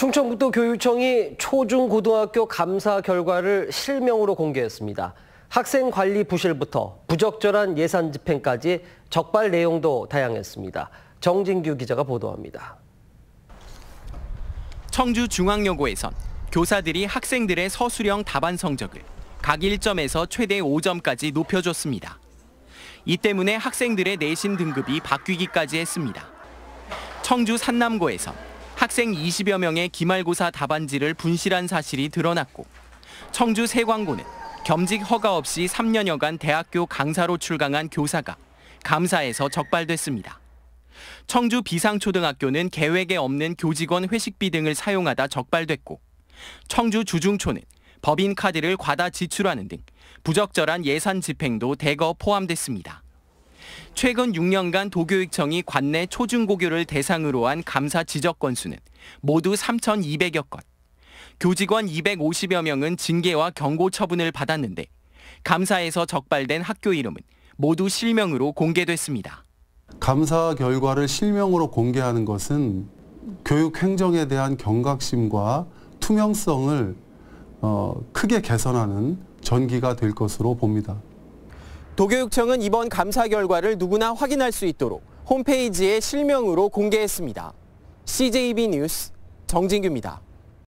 충청북도 교육청이 초중고등학교 감사 결과를 실명으로 공개했습니다. 학생 관리 부실부터 부적절한 예산 집행까지 적발 내용도 다양했습니다. 정진규 기자가 보도합니다. 청주 중앙여고에선 교사들이 학생들의 서술형 답안 성적을 각 1점에서 최대 5점까지 높여줬습니다. 이 때문에 학생들의 내신 등급이 바뀌기까지 했습니다. 청주 산남고에선 학생 20여 명의 기말고사 답안지를 분실한 사실이 드러났고 청주 세광고는 겸직 허가 없이 3년여간 대학교 강사로 출강한 교사가 감사에서 적발됐습니다. 청주 비상초등학교는 계획에 없는 교직원 회식비 등을 사용하다 적발됐고 청주 주중초는 법인 카드를 과다 지출하는 등 부적절한 예산 집행도 대거 포함됐습니다. 최근 6년간 도교육청이 관내 초중고교를 대상으로 한 감사 지적 건수는 모두 3,200여 건. 교직원 250여 명은 징계와 경고 처분을 받았는데 감사에서 적발된 학교 이름은 모두 실명으로 공개됐습니다. 감사 결과를 실명으로 공개하는 것은 교육 행정에 대한 경각심과 투명성을 어, 크게 개선하는 전기가 될 것으로 봅니다. 도교육청은 이번 감사 결과를 누구나 확인할 수 있도록 홈페이지에 실명으로 공개했습니다. CJB 뉴스 정진규입니다.